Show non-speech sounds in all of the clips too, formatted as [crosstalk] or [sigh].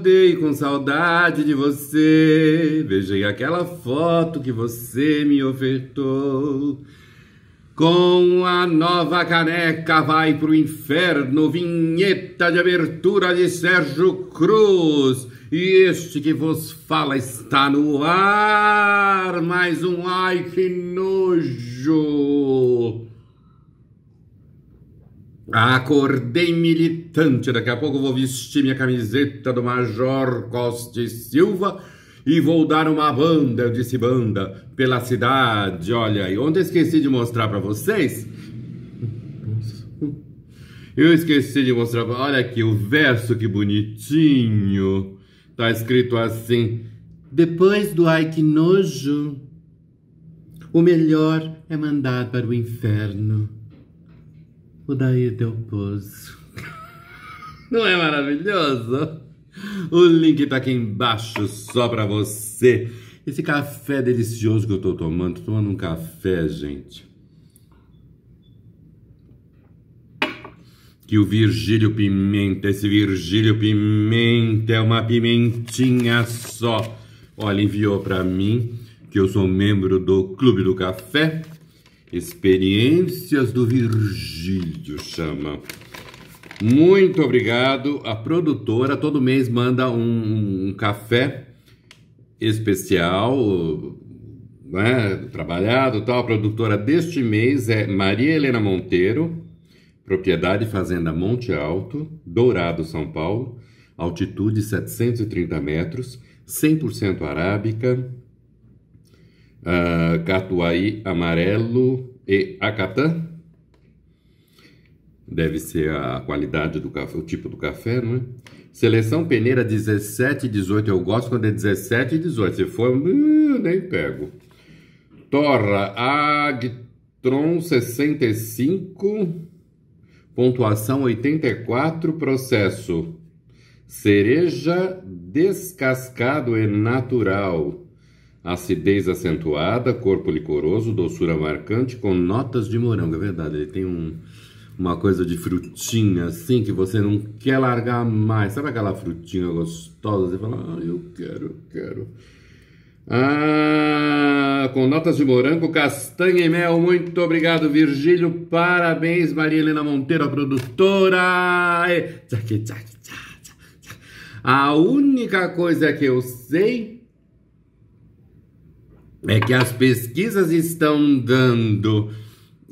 acordei com saudade de você. Vejei aquela foto que você me ofertou. Com a nova caneca vai pro inferno, vinheta de abertura de Sérgio Cruz. E este que vos fala está no ar. Mais um ai que nojo. Acordei militante, daqui a pouco vou vestir minha camiseta do Major Costa e Silva e vou dar uma banda, eu disse banda, pela cidade. Olha aí, ontem esqueci de mostrar para vocês. Eu esqueci de mostrar, pra... olha aqui o verso que bonitinho. Tá escrito assim: Depois do ai que nojo, o melhor é mandar para o inferno. O daí teu pouso. Não é maravilhoso? O link tá aqui embaixo só pra você. Esse café delicioso que eu tô tomando. Tô tomando um café, gente. Que o Virgílio Pimenta, esse Virgílio Pimenta é uma pimentinha só. Olha, enviou pra mim que eu sou membro do Clube do Café Experiências do Virgílio chama. Muito obrigado. A produtora todo mês manda um, um café especial, né, trabalhado tal. A produtora deste mês é Maria Helena Monteiro, propriedade Fazenda Monte Alto, Dourado, São Paulo, altitude 730 metros, 100% arábica, uh, ah, catuai amarelo, e Acatã. Deve ser a qualidade do café, o tipo do café, não é? Seleção peneira 17 e 18. Eu gosto quando é 17 e 18. Se for, uh, nem pego. Torra Agtron 65. Pontuação 84. Processo. Cereja descascado e natural acidez acentuada, corpo licoroso, doçura marcante, com notas de morango. É verdade, ele tem um, uma coisa de frutinha assim que você não quer largar mais. Sabe aquela frutinha gostosa? Você fala, ah, eu quero, eu quero. Ah, com notas de morango, castanha e mel. Muito obrigado, Virgílio. Parabéns, Maria Helena Monteiro, a produtora. A única coisa que eu sei é que as pesquisas estão dando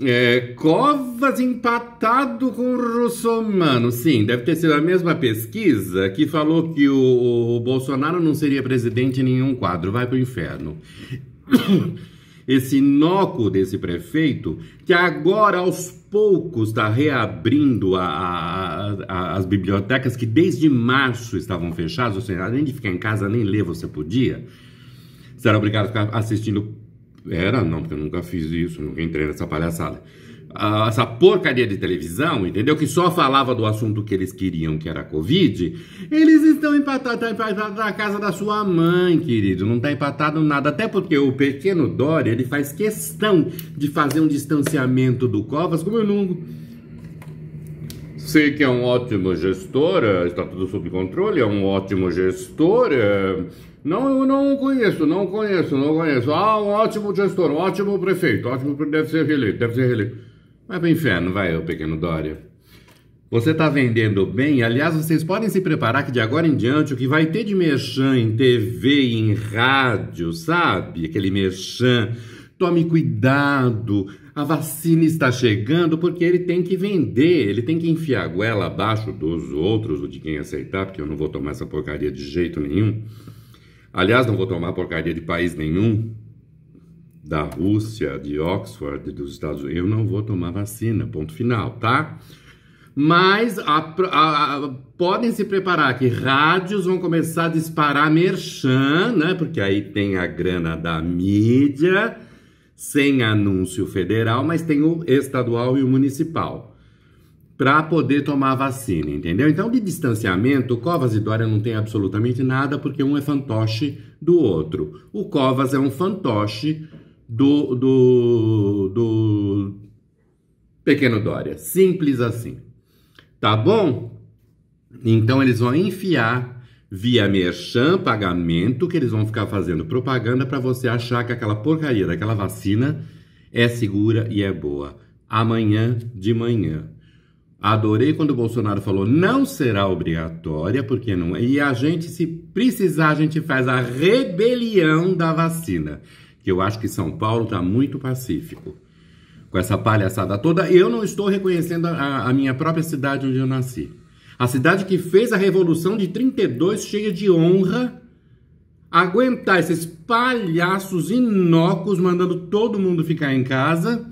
é, Covas empatado com o Russomano. Sim, deve ter sido a mesma pesquisa que falou que o, o Bolsonaro não seria presidente em nenhum quadro. Vai para o inferno. [coughs] Esse noco desse prefeito, que agora aos poucos está reabrindo a, a, a, as bibliotecas que desde março estavam fechadas, ou seja, além de ficar em casa nem ler você podia. Você era obrigado a ficar assistindo. Era, não, porque eu nunca fiz isso, nunca entrei nessa palhaçada. Ah, essa porcaria de televisão, entendeu? Que só falava do assunto que eles queriam, que era a Covid. Eles estão empatados, tá empatado na casa da sua mãe, querido. Não está empatado nada. Até porque o pequeno Dória, ele faz questão de fazer um distanciamento do Covas, como eu não sei que é um ótimo gestor, é, está tudo sob controle, é um ótimo gestor. É, não, eu não conheço, não conheço, não conheço. Ah, um ótimo gestor, um ótimo prefeito, ótimo deve ser reeleito, deve ser reeleito. Vai para o inferno, vai, o pequeno Dória. Você está vendendo bem, aliás, vocês podem se preparar que de agora em diante o que vai ter de merchan em TV em rádio, sabe? Aquele merchan. Tome cuidado a vacina está chegando porque ele tem que vender, ele tem que enfiar a goela abaixo dos outros, o de quem aceitar, porque eu não vou tomar essa porcaria de jeito nenhum. Aliás, não vou tomar porcaria de país nenhum, da Rússia, de Oxford, dos Estados Unidos. Eu não vou tomar vacina, ponto final, tá? Mas a, a, a, podem se preparar que rádios vão começar a disparar merchan, né? Porque aí tem a grana da mídia sem anúncio federal, mas tem o estadual e o municipal para poder tomar vacina, entendeu? Então, de distanciamento, Covas e Dória não tem absolutamente nada, porque um é fantoche do outro. O Covas é um fantoche do, do, do Pequeno Dória. Simples assim. Tá bom? Então, eles vão enfiar via merchan, pagamento, que eles vão ficar fazendo propaganda para você achar que aquela porcaria daquela vacina é segura e é boa. Amanhã de manhã. Adorei quando o Bolsonaro falou não será obrigatória, porque não é. E a gente, se precisar, a gente faz a rebelião da vacina. Que eu acho que São Paulo está muito pacífico. Com essa palhaçada toda, eu não estou reconhecendo a, a minha própria cidade onde eu nasci. A cidade que fez a Revolução de 32 cheia de honra, aguentar esses palhaços inocos mandando todo mundo ficar em casa,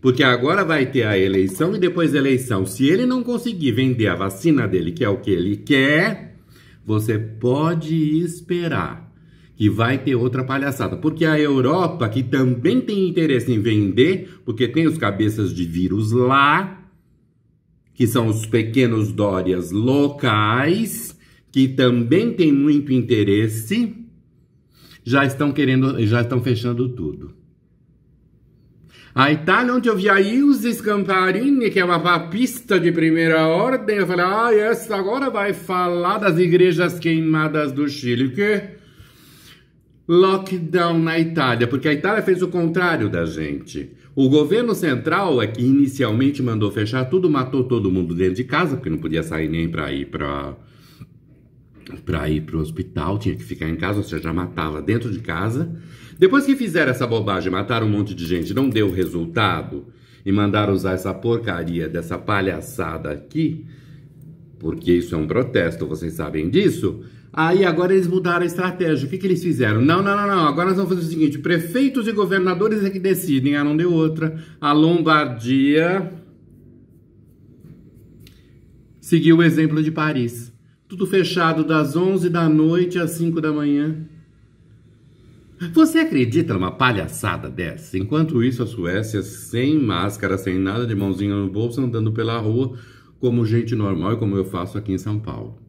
porque agora vai ter a eleição e depois da eleição, se ele não conseguir vender a vacina dele, que é o que ele quer, você pode esperar que vai ter outra palhaçada. Porque a Europa, que também tem interesse em vender, porque tem os cabeças de vírus lá, que são os pequenos dórias locais, que também tem muito interesse, já estão querendo, já estão fechando tudo. A Itália, onde eu vi a Ilse Scamparini, que é uma papista de primeira ordem, eu falei, ah, essa agora vai falar das igrejas queimadas do Chile. O quê? lockdown na Itália, porque a Itália fez o contrário da gente. O governo central é que inicialmente mandou fechar tudo, matou todo mundo dentro de casa, porque não podia sair nem para ir para para ir para o hospital, tinha que ficar em casa, ou seja, já matava dentro de casa. Depois que fizeram essa bobagem, mataram um monte de gente, não deu resultado e mandaram usar essa porcaria dessa palhaçada aqui, porque isso é um protesto, vocês sabem disso. Aí agora eles mudaram a estratégia. O que, que eles fizeram? Não, não, não, não. Agora nós vamos fazer o seguinte: prefeitos e governadores é que decidem. Ah, não deu outra. A Lombardia seguiu o exemplo de Paris. Tudo fechado das 11 da noite às 5 da manhã. Você acredita numa palhaçada dessa? Enquanto isso, a Suécia, sem máscara, sem nada, de mãozinha no bolso, andando pela rua como gente normal e como eu faço aqui em São Paulo.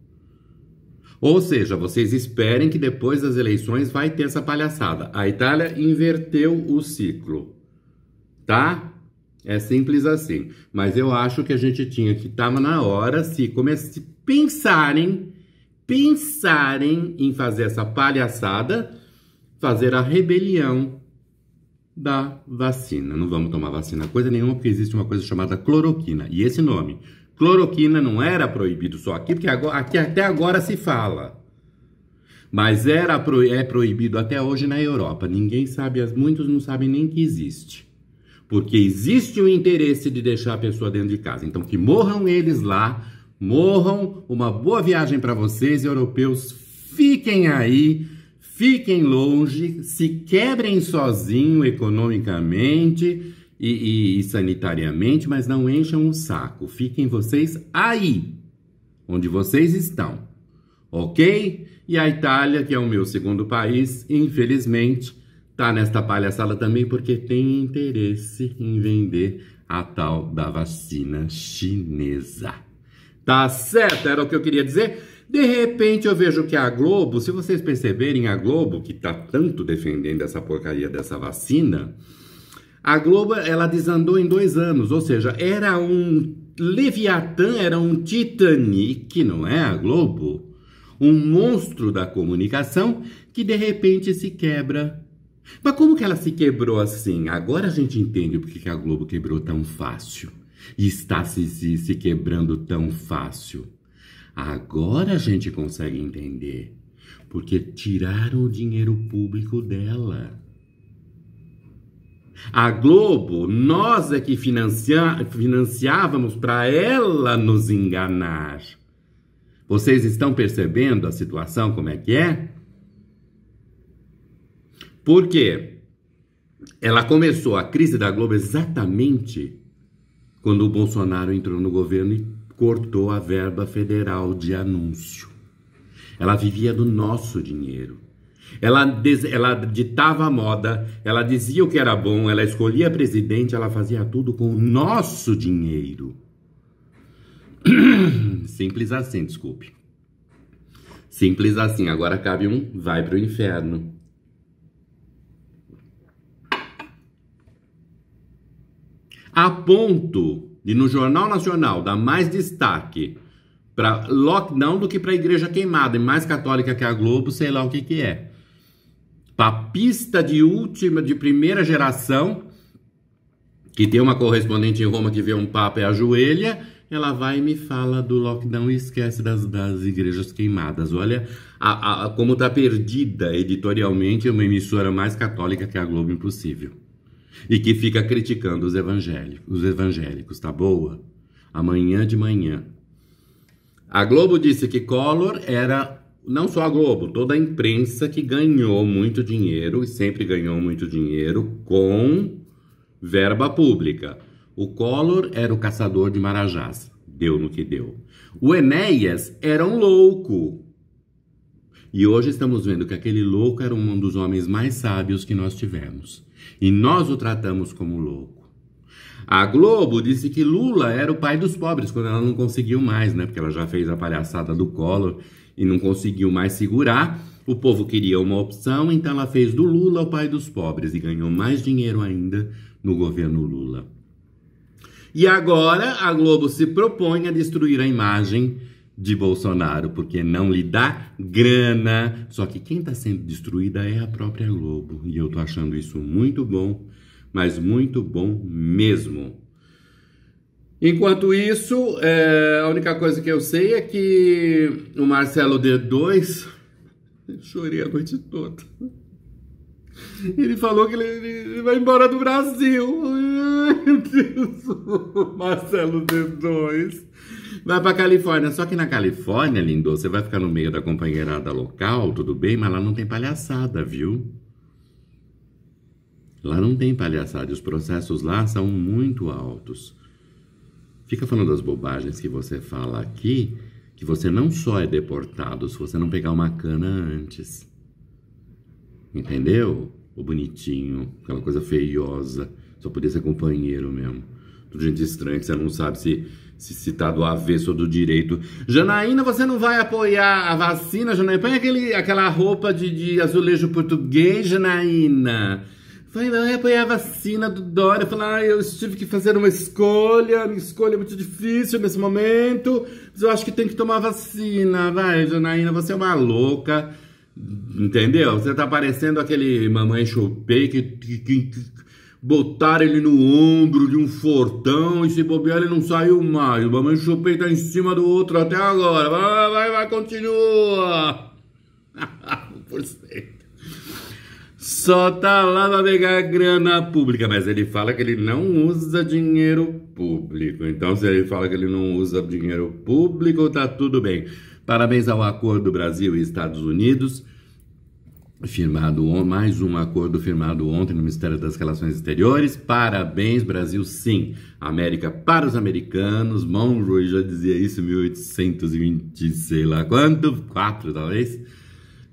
Ou seja, vocês esperem que depois das eleições vai ter essa palhaçada. A Itália inverteu o ciclo, tá? É simples assim. Mas eu acho que a gente tinha que estava tá na hora se começar pensarem, pensarem em fazer essa palhaçada, fazer a rebelião da vacina. Não vamos tomar vacina coisa nenhuma, porque existe uma coisa chamada cloroquina. E esse nome, Cloroquina não era proibido só aqui, porque agora, aqui até agora se fala. Mas era pro, é proibido até hoje na Europa. Ninguém sabe, muitos não sabem nem que existe. Porque existe o interesse de deixar a pessoa dentro de casa. Então que morram eles lá, morram. Uma boa viagem para vocês, europeus. Fiquem aí, fiquem longe, se quebrem sozinho economicamente e, e, e sanitariamente, mas não encham o saco. Fiquem vocês aí, onde vocês estão, ok? E a Itália, que é o meu segundo país, infelizmente, está nesta palhaçada também porque tem interesse em vender a tal da vacina chinesa. Tá certo? Era o que eu queria dizer. De repente eu vejo que a Globo, se vocês perceberem, a Globo, que está tanto defendendo essa porcaria dessa vacina, a Globo ela desandou em dois anos, ou seja, era um Leviatã, era um Titanic, não é a Globo? Um monstro da comunicação que de repente se quebra. Mas como que ela se quebrou assim? Agora a gente entende porque que a Globo quebrou tão fácil e está se, se, se quebrando tão fácil. Agora a gente consegue entender porque tiraram o dinheiro público dela. A Globo, nós é que financia, financiávamos para ela nos enganar. Vocês estão percebendo a situação como é que é? Porque ela começou a crise da Globo exatamente quando o Bolsonaro entrou no governo e cortou a verba federal de anúncio. Ela vivia do nosso dinheiro. Ela, ela ditava a moda, ela dizia o que era bom, ela escolhia presidente, ela fazia tudo com o nosso dinheiro. [coughs] Simples assim, desculpe. Simples assim. Agora cabe um vai para o inferno. A ponto de no Jornal Nacional dar mais destaque para lockdown do que para igreja queimada, e mais católica que a Globo, sei lá o que que é papista de última, de primeira geração, que tem uma correspondente em Roma que vê um papa e ajoelha, ela vai e me fala do lockdown e esquece das, das igrejas queimadas. Olha a, a, como está perdida editorialmente uma emissora mais católica que a Globo Impossível. E que fica criticando os evangélicos, os evangélicos, tá boa? Amanhã de manhã. A Globo disse que Collor era não só a Globo, toda a imprensa que ganhou muito dinheiro e sempre ganhou muito dinheiro com verba pública. O Collor era o caçador de marajás, deu no que deu. O Enéas era um louco. E hoje estamos vendo que aquele louco era um dos homens mais sábios que nós tivemos. E nós o tratamos como louco. A Globo disse que Lula era o pai dos pobres quando ela não conseguiu mais, né? Porque ela já fez a palhaçada do Collor e não conseguiu mais segurar. O povo queria uma opção, então ela fez do Lula o pai dos pobres e ganhou mais dinheiro ainda no governo Lula. E agora a Globo se propõe a destruir a imagem de Bolsonaro, porque não lhe dá grana. Só que quem está sendo destruída é a própria Globo. E eu tô achando isso muito bom, mas muito bom mesmo. Enquanto isso, é, a única coisa que eu sei é que o Marcelo D2. Chorei a noite toda. Ele falou que ele, ele vai embora do Brasil. Marcelo D2. Vai pra Califórnia. Só que na Califórnia, lindo, você vai ficar no meio da companheirada local, tudo bem, mas lá não tem palhaçada, viu? Lá não tem palhaçada. Os processos lá são muito altos fica falando as bobagens que você fala aqui, que você não só é deportado se você não pegar uma cana antes. Entendeu? O bonitinho, aquela coisa feiosa, só podia ser companheiro mesmo. Tudo gente estranha que você não sabe se se citar tá do avesso ou do direito. Janaína, você não vai apoiar a vacina, Janaína? Põe aquele, aquela roupa de, de azulejo português, Janaína. Foi lá apoiar a vacina do Dória. Falar, ah, eu tive que fazer uma escolha. Minha escolha é muito difícil nesse momento. Mas eu acho que tem que tomar vacina. Vai, Janaína, você é uma louca. Entendeu? Você tá parecendo aquele mamãe chupei que, que, que, que botaram ele no ombro de um fortão e se bobear ele não saiu mais. O mamãe chupei tá em cima do outro até agora. Vai, vai, vai, continua. [laughs] Por sempre só tá lá para pegar grana pública, mas ele fala que ele não usa dinheiro público. Então, se ele fala que ele não usa dinheiro público, tá tudo bem. Parabéns ao acordo Brasil e Estados Unidos, firmado mais um acordo firmado ontem no Ministério das Relações Exteriores. Parabéns Brasil, sim. América para os americanos. Monroe já dizia isso em 1820, sei lá quanto, quatro talvez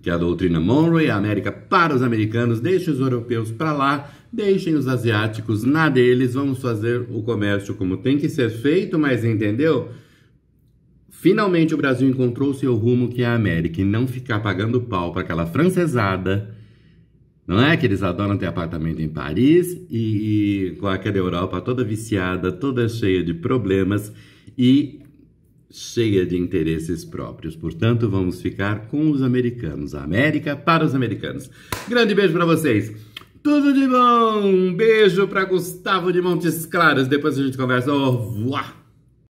que a doutrina Monroe e a América para os americanos, deixem os europeus para lá, deixem os asiáticos na deles, vamos fazer o comércio como tem que ser feito, mas entendeu? Finalmente o Brasil encontrou o seu rumo que é a América e não ficar pagando pau para aquela francesada, não é? Que eles adoram ter apartamento em Paris e, e com aquela Europa toda viciada, toda cheia de problemas e cheia de interesses próprios. Portanto, vamos ficar com os americanos. A América para os americanos. Grande beijo para vocês. Tudo de bom. Um beijo para Gustavo de Montes Claros. Depois a gente conversa. Au revoir.